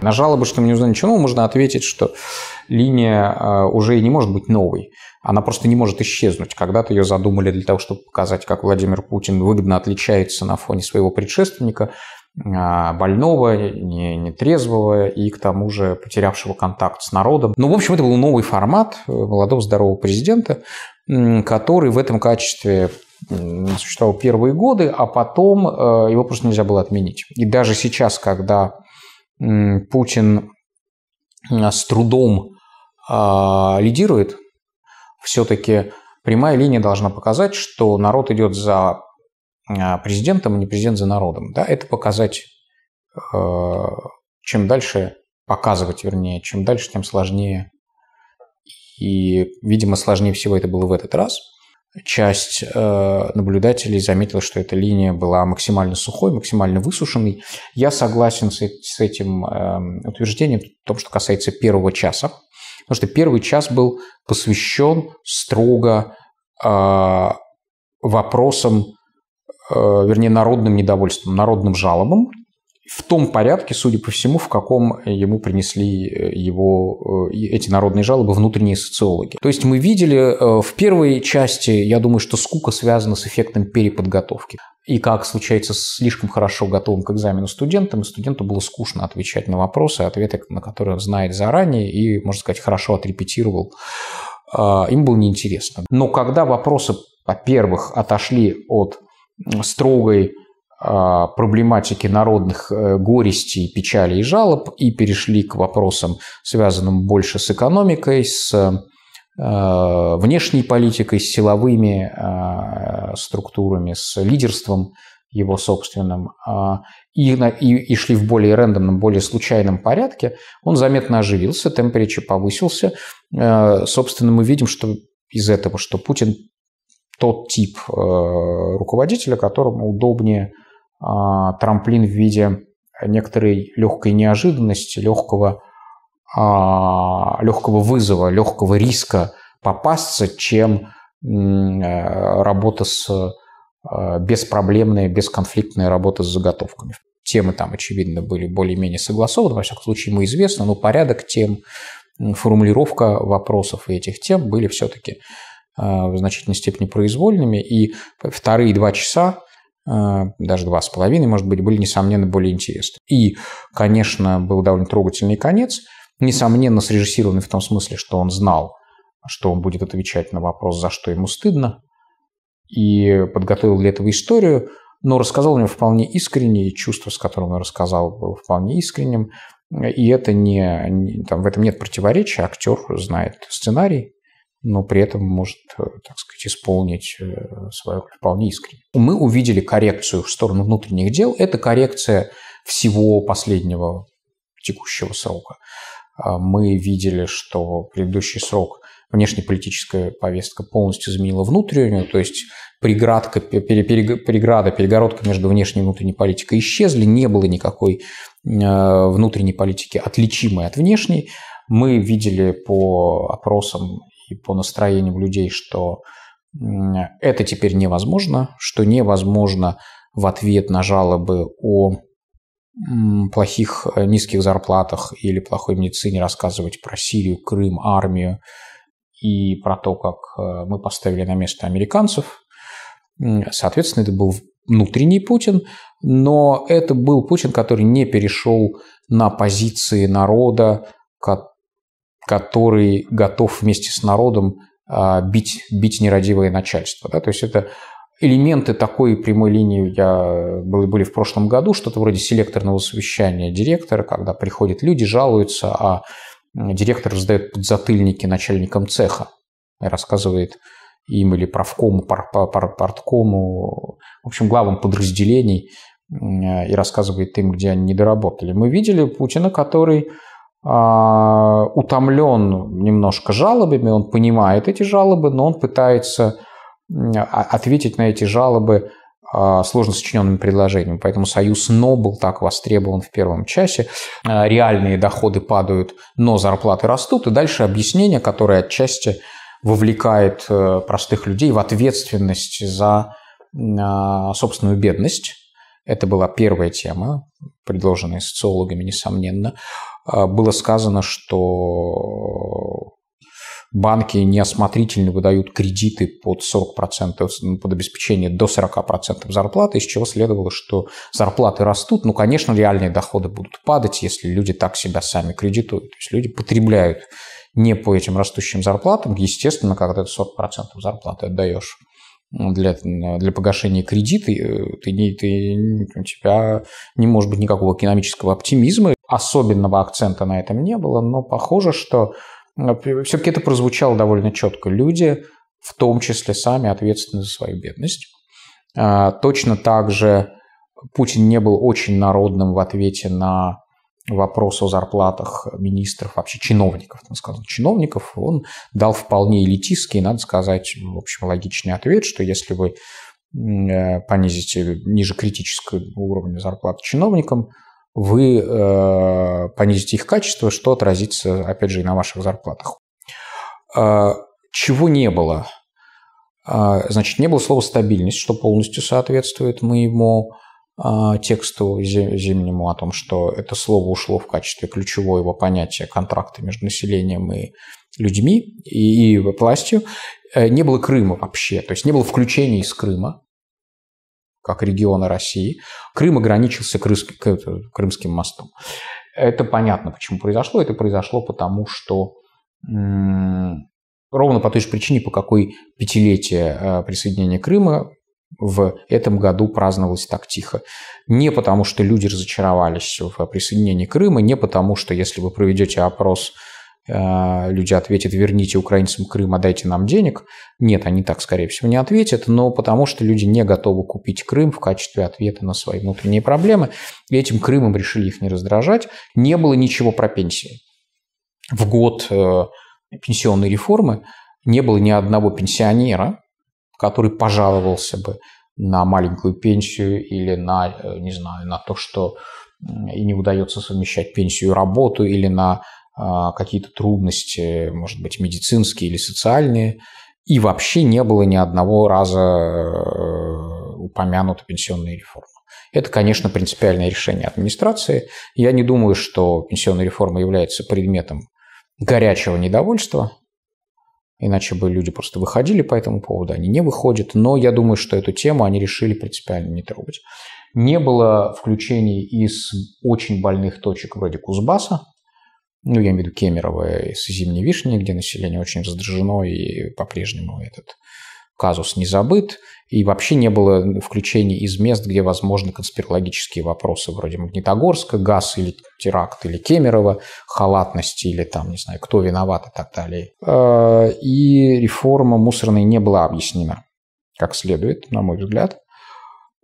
На жалобы, что мы не узнали ничего, можно ответить, что линия э, уже и не может быть новой. Она просто не может исчезнуть. Когда-то ее задумали для того, чтобы показать, как Владимир Путин выгодно отличается на фоне своего предшественника, э, больного, не, не трезвого и к тому же потерявшего контакт с народом. Ну, в общем, это был новый формат э, молодого здорового президента, который в этом качестве существовал первые годы, а потом его просто нельзя было отменить. И даже сейчас, когда Путин а, с трудом а, лидирует, все-таки прямая линия должна показать, что народ идет за а, президентом, а не президент за народом. Да, это показать, чем дальше показывать, вернее, чем дальше, тем сложнее. И, видимо, сложнее всего это было в этот раз – часть э, наблюдателей заметила, что эта линия была максимально сухой, максимально высушенной. Я согласен с этим эм, утверждением в том, что касается первого часа, потому что первый час был посвящен строго э, вопросам, э, вернее, народным недовольством, народным жалобам, в том порядке, судя по всему, в каком ему принесли э, его э, эти народные жалобы внутренние социологи. То есть мы видели э, в первой части, я думаю, что скука связана с эффектом переподготовки. И как случается с слишком хорошо готовым к экзамену студентом, и студенту было скучно отвечать на вопросы, ответы на которые он знает заранее и, можно сказать, хорошо отрепетировал, а, им было неинтересно. Но когда вопросы, во-первых, отошли от строгой а, проблематики народных э, горестей, печалей и жалоб и перешли к вопросам, связанным больше с экономикой, с э, внешней политикой, с силовыми э, структурами, с лидерством его собственным, а, и, и шли в более рандомном, более случайном порядке, он заметно оживился, темп речи повысился. Собственно, мы видим, что из этого, что Путин тот тип руководителя, которому удобнее – а, трамплин в виде некоторой легкой неожиданности, легкого, а, легкого вызова, легкого риска попасться, чем э, работа с э, беспроблемная, бесконфликтная работа с заготовками. Темы там, очевидно, были более-менее согласованы, во всяком случае, ему известно, но порядок тем, формулировка вопросов и этих тем были все-таки э, в значительной степени произвольными, и вторые два часа а, даже два с половиной, может быть, были, несомненно, более интересны. И, конечно, был довольно трогательный конец, несомненно, срежиссированный в том смысле, что он знал, что он будет отвечать на вопрос, за что ему стыдно, и подготовил для этого историю, но рассказал мне вполне искренне, и чувство, с которым он рассказал, было вполне искренним. И это не там, в этом нет противоречия, актер знает сценарий, но при этом может, э, так сказать, исполнить э, свое вполне искренне. Мы увидели коррекцию в сторону внутренних дел. Это коррекция всего последнего текущего срока. А, мы видели, что предыдущий срок внешнеполитическая повестка полностью изменила внутреннюю, то есть преградка, переграда, перегородка между внешней и внутренней политикой исчезли, не было никакой э, внутренней политики, отличимой от внешней. Мы видели по опросам и по настроениям людей, что это теперь невозможно, что невозможно в ответ на жалобы о плохих э, низких зарплатах или плохой медицине рассказывать про Сирию, Крым, армию и про то, как э, мы поставили на место американцев. Соответственно, это был внутренний Путин, но это был Путин, который не перешел на позиции народа, который готов вместе с народом а, бить, бить нерадивое начальство. Да? То есть это элементы такой прямой линии я, были были в прошлом году, что-то вроде селекторного совещания директора, когда приходят люди, жалуются, а директор раздает подзатыльники начальникам цеха и рассказывает им или правкому, пар, пар, парткому, в общем, главам подразделений и рассказывает им, где они недоработали. Мы видели Путина, который а, утомлен немножко жалобами, он понимает эти жалобы, но он пытается ответить на эти жалобы а, сложно сочиненными предложениями. Поэтому союз «но» был так востребован в первом часе. А, реальные доходы падают, но зарплаты растут. И дальше объяснение, которое отчасти вовлекает э, простых людей в ответственность за собственную бедность. Это была первая тема предложенные социологами, несомненно, а, было сказано, что банки неосмотрительно выдают кредиты под 40%, под обеспечение до 40% зарплаты, из чего следовало, что зарплаты растут. Ну, конечно, реальные доходы будут падать, если люди так себя сами кредитуют. То есть люди потребляют не по этим растущим зарплатам. Естественно, когда ты 40% зарплаты отдаешь для, для погашения кредита, э, ты, не, ты, у тебя не может быть никакого экономического оптимизма. Особенного акцента на этом не было, но похоже, что э, все-таки это прозвучало довольно четко. Люди в том числе сами ответственны за свою бедность. А, точно так же Путин не был очень народным в ответе на вопрос о зарплатах министров, вообще чиновников, надо сказать, чиновников, он дал вполне элитистский, надо сказать, в общем, логичный ответ, что если вы э, понизите ниже критического уровня зарплат чиновникам, вы э, понизите их качество, что отразится, опять же, и на ваших зарплатах. Э, чего не было? Э, значит, не было слова «стабильность», что полностью соответствует моему а, тексту зимнему о том, что это слово ушло в качестве ключевого понятия контракта между населением и людьми и, и властью, э, не было Крыма вообще, то есть не было включения из Крыма как региона России. Крым ограничился крымским, крымским мостом. Это понятно, почему произошло. Это произошло потому, что ровно по той же причине, по какой пятилетие э, присоединения Крыма в этом году праздновалось так тихо. Не потому, что люди разочаровались в присоединении Крыма, не потому, что если вы проведете опрос, э, люди ответят «верните украинцам Крым, отдайте а нам денег». Нет, они так, скорее всего, не ответят, но потому что люди не готовы купить Крым в качестве ответа на свои внутренние проблемы, и этим Крымом решили их не раздражать. Не было ничего про пенсии. В год э, пенсионной реформы не было ни одного пенсионера, который пожаловался бы на маленькую пенсию или на, э, не знаю, на то, что и не удается совмещать пенсию и работу, или на а, какие-то трудности, может быть, медицинские или социальные. И вообще не было ни одного раза э, упомянута пенсионная реформа. Это, конечно, принципиальное решение администрации. Я не думаю, что пенсионная реформа является предметом горячего недовольства. Иначе бы люди просто выходили по этому поводу, они не выходят. Но я думаю, что эту тему они решили принципиально не трогать. Не было включений из очень больных точек вроде Кузбасса, ну, я имею в виду Кемерово с Зимней Вишни, где население очень раздражено и по-прежнему этот казус не забыт, и вообще не было включений из мест, где возможны конспирологические вопросы вроде Магнитогорска, ГАЗ или теракт, или Кемерово, халатности или там, не знаю, кто виноват и так далее. Э, и реформа мусорной не была объяснена как следует, на мой взгляд.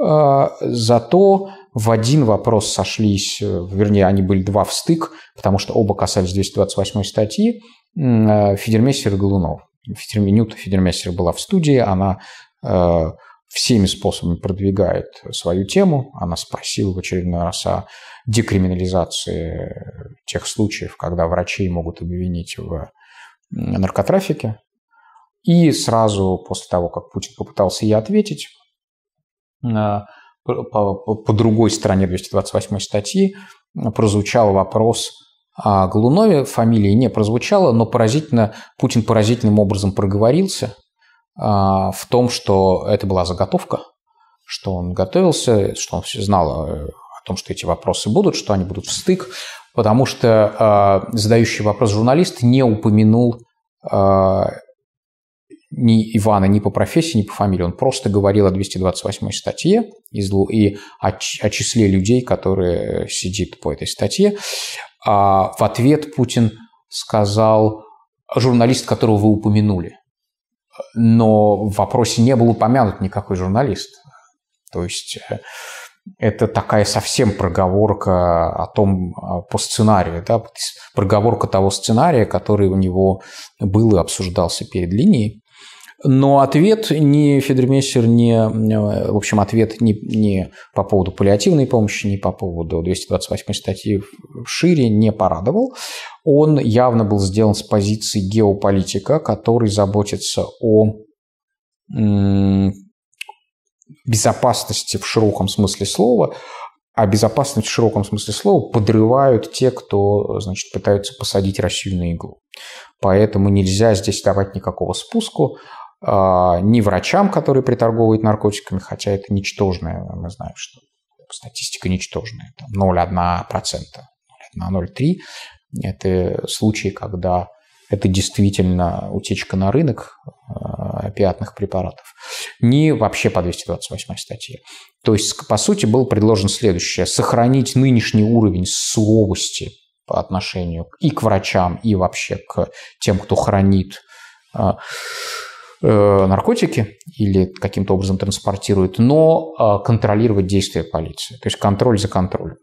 Э, зато в один вопрос сошлись, э, вернее, они были два в стык, потому что оба касались 228 статьи, Федермейстер и Голунов. Нюта Федермейстер была в студии, она э, всеми способами продвигает свою тему. Она спросила в очередной раз о декриминализации тех случаев, когда врачей могут обвинить в наркотрафике. И сразу после того, как Путин попытался ей ответить, э, по, по, по другой стороне 228 статьи прозвучал вопрос а Голунове фамилии не прозвучало, но поразительно, Путин поразительным образом проговорился а, в том, что это была заготовка, что он готовился, что он все знал э, о том, что эти вопросы будут, что они будут в стык, потому что а, задающий вопрос журналист не упомянул а, ни Ивана ни по профессии, ни по фамилии. Он просто говорил о 228 статье и о числе людей, которые э, сидит по этой статье. А в ответ Путин сказал журналист, которого вы упомянули. Но в вопросе не был упомянут никакой журналист. То есть э, это такая совсем проговорка о том, э, по сценарию, да, проговорка того сценария, который у него был и обсуждался перед линией. Но ответ не Федермейстер, не, э, в общем, ответ не, не по поводу паллиативной помощи, не по поводу 228 статьи шире не порадовал. Он явно был сделан с позиции геополитика, который заботится о безопасности в широком смысле слова, а безопасность в широком смысле слова подрывают те, кто значит, пытаются посадить Россию на иглу. Поэтому нельзя здесь давать никакого спуску. А, не врачам, которые приторговывают наркотиками, хотя это ничтожное, мы знаем, что статистика ничтожная, 0,1%, 0,3%. Это случаи, когда это действительно утечка на рынок а, опиатных препаратов, не вообще по 228 статье. То есть, по сути, был предложен следующее. Сохранить нынешний уровень суровости по отношению и к врачам, и вообще к тем, кто хранит а, Э, наркотики или каким-то образом транспортируют, но а, контролировать действия полиции. То есть контроль за контролем.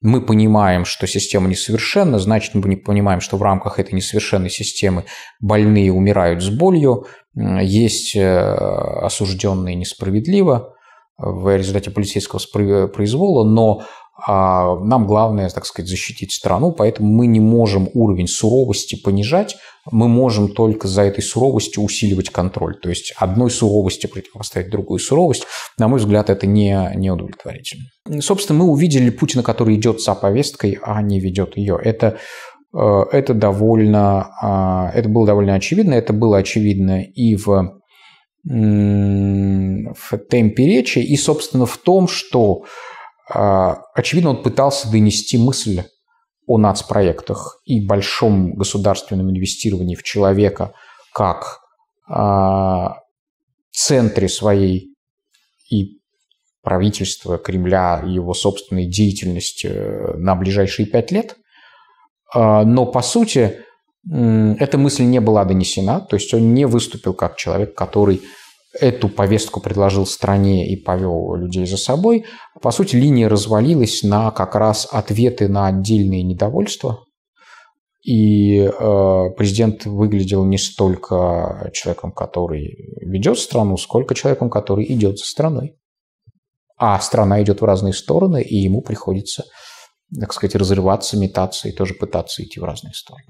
Мы понимаем, что система несовершенна, значит, мы не понимаем, что в рамках этой несовершенной системы больные умирают с болью, есть э, осужденные несправедливо в результате полицейского произвола, но а нам главное, так сказать, защитить страну, поэтому мы не можем уровень суровости понижать, мы можем только за этой суровостью усиливать контроль. То есть одной суровости противопоставить другую суровость, на мой взгляд, это не, не удовлетворительно. Собственно, мы увидели Путина, который идет за повесткой, а не ведет ее. Это э, это довольно, э, это было довольно очевидно, это было очевидно и в, в темпе речи, и, собственно, в том, что а, очевидно, он пытался донести мысль о нацпроектах и большом государственном инвестировании в человека как а, центре своей и правительства Кремля, его собственной деятельности э, на ближайшие пять лет. А, но, по сути, эта мысль не была донесена, то есть он не выступил как человек, который эту повестку предложил стране и повел людей за собой, по сути, линия развалилась на как раз ответы на отдельные недовольства. И э, президент выглядел не столько человеком, который ведет страну, сколько человеком, который идет за страной. А страна идет в разные стороны, и ему приходится, так сказать, разрываться, метаться и тоже пытаться идти в разные стороны.